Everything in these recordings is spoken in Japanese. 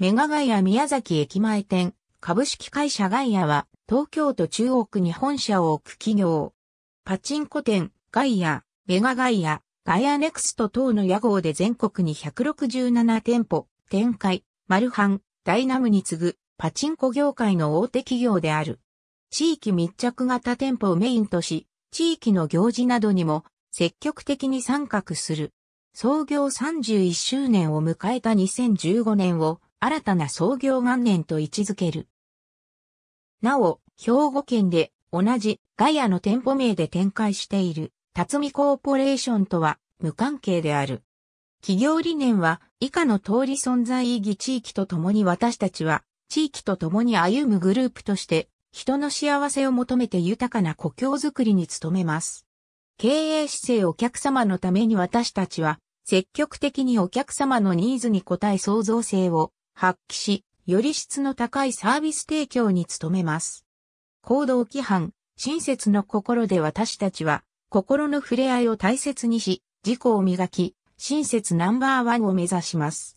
メガガイア宮崎駅前店、株式会社ガイアは、東京都中央区に本社を置く企業。パチンコ店、ガイア、メガガイア、ガイアネクスト等の屋号で全国に167店舗、展開、マルハン、ダイナムに次ぐ、パチンコ業界の大手企業である。地域密着型店舗をメインとし、地域の行事などにも積極的に参画する。創業31周年を迎えた2015年を、新たな創業元年と位置づける。なお、兵庫県で同じガイアの店舗名で展開している辰巳コーポレーションとは無関係である。企業理念は以下の通り存在意義地域と共に私たちは地域と共に歩むグループとして人の幸せを求めて豊かな故郷づくりに努めます。経営姿勢お客様のために私たちは積極的にお客様のニーズに応え創造性を発揮し、より質の高いサービス提供に努めます。行動規範、親切の心で私たちは、心の触れ合いを大切にし、自己を磨き、親切ナンバーワンを目指します。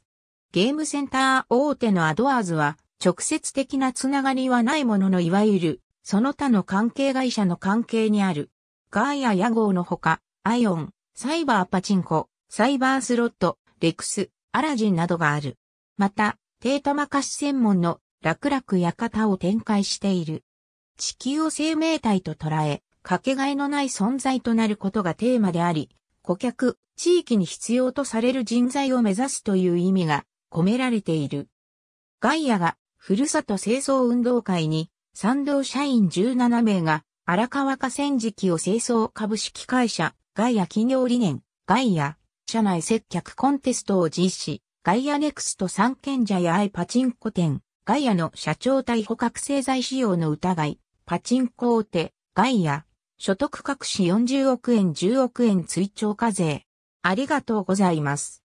ゲームセンター大手のアドアーズは、直接的なつながりはないもののいわゆる、その他の関係会社の関係にある、ガイア屋号のほか、アイオン、サイバーパチンコ、サイバースロット、レクス、アラジンなどがある。また、低玉菓子専門の楽々館を展開している。地球を生命体と捉え、かけがえのない存在となることがテーマであり、顧客、地域に必要とされる人材を目指すという意味が込められている。ガイアがふるさと清掃運動会に賛同社員17名が荒川河川敷を清掃株式会社ガイア企業理念ガイア社内接客コンテストを実施。ガイアネクスト三賢者やイパチンコ店、ガイアの社長逮捕覚醒剤使用の疑い、パチンコ大手、ガイア、所得隠し40億円10億円追徴課税。ありがとうございます。